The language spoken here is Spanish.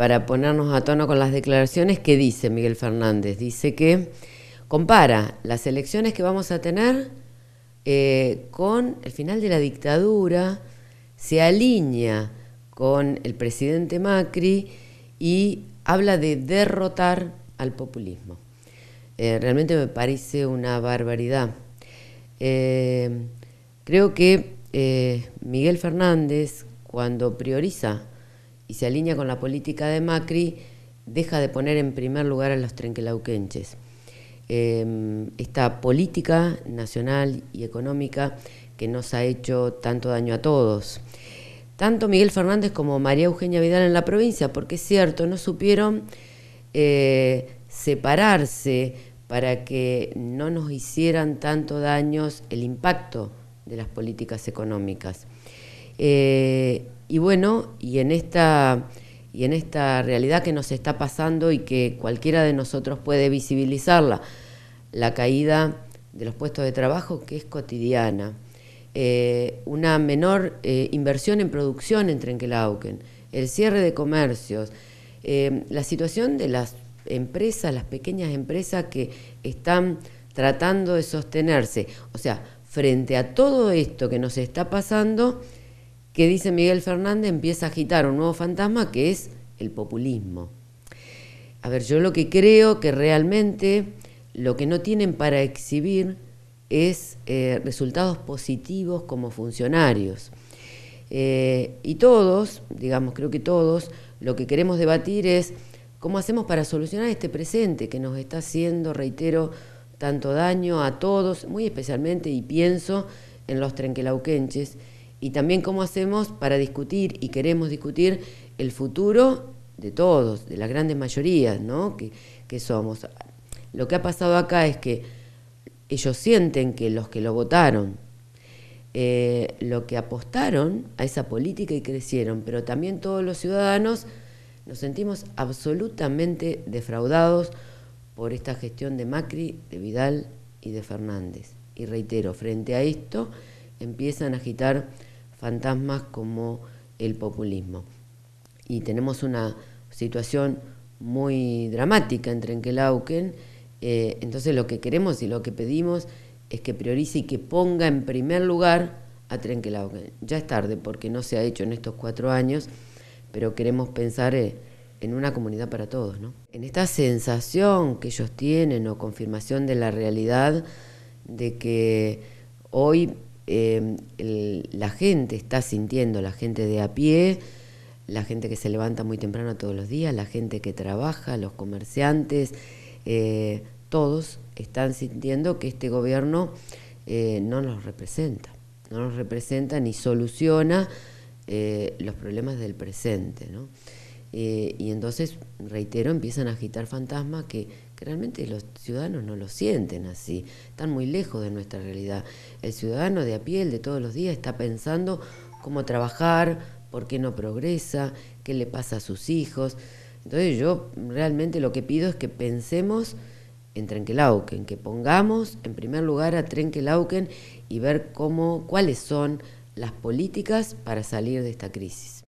para ponernos a tono con las declaraciones ¿qué dice Miguel Fernández. Dice que compara las elecciones que vamos a tener eh, con el final de la dictadura, se alinea con el presidente Macri y habla de derrotar al populismo. Eh, realmente me parece una barbaridad. Eh, creo que Miguel Fernández, cuando prioriza y se alinea con la política de Macri, deja de poner en primer lugar a los trenquelauquenches. Em, esta política nacional y económica que nos ha hecho tanto daño a todos. Tanto Miguel Fernández como María Eugenia Vidal en la provincia, porque es cierto, no supieron eh, separarse para que no nos hicieran tanto daños el impacto de las políticas económicas. Eh, y bueno, y en esta y en esta realidad que nos está pasando y que cualquiera de nosotros puede visibilizarla, la caída de los puestos de trabajo que es cotidiana, eh, una menor eh, inversión en producción en enkelauken el cierre de comercios, eh, la situación de las empresas, las pequeñas empresas que están tratando de sostenerse. O sea, frente a todo esto que nos está pasando, que dice Miguel Fernández empieza a agitar un nuevo fantasma que es el populismo. A ver, yo lo que creo que realmente lo que no tienen para exhibir es eh, resultados positivos como funcionarios. Eh, y todos, digamos, creo que todos, lo que queremos debatir es cómo hacemos para solucionar este presente que nos está haciendo, reitero, tanto daño a todos, muy especialmente, y pienso en los trenquelauquenches, y también cómo hacemos para discutir y queremos discutir el futuro de todos, de las grandes mayorías que, somos. Lo que ha pasado acá es que ellos sienten que los que lo votaron, eh, lo que apostaron a esa política y crecieron, pero también todos los ciudadanos nos sentimos absolutamente defraudados por esta gestión de Macri, de Vidal y de Fernández. Y reitero, frente a esto empiezan a agitar fantasmas como el populismo. Y tenemos una situación muy dramática en Trenquelauquen, eh, entonces lo que queremos y lo que pedimos es que priorice y que ponga en primer lugar a Trenkelauken. Ya es tarde porque no se ha hecho en estos cuatro años, pero queremos pensar... Eh, en una comunidad para todos, En esta sensación que ellos tienen o confirmación de la realidad de que hoy Em, la gente está sintiendo, la gente de a pie, la gente que se levanta muy temprano todos los días, la gente que trabaja, los comerciantes, eh, todos están sintiendo que este gobierno eh, no nos representa, no nos representa ni soluciona eh, los problemas del presente. ¿no? Eh, y entonces, reitero, empiezan a agitar fantasmas que, realmente los ciudadanos no lo sienten así, están muy lejos de nuestra realidad. El ciudadano de a piel, de todos los días, está pensando cómo trabajar, por qué no progresa, qué le pasa a sus hijos. Entonces yo realmente lo que pido es que pensemos en Trenquelauquen, que pongamos en primer lugar a Trenkelauken y ver cómo, cuáles son las políticas para salir de esta crisis.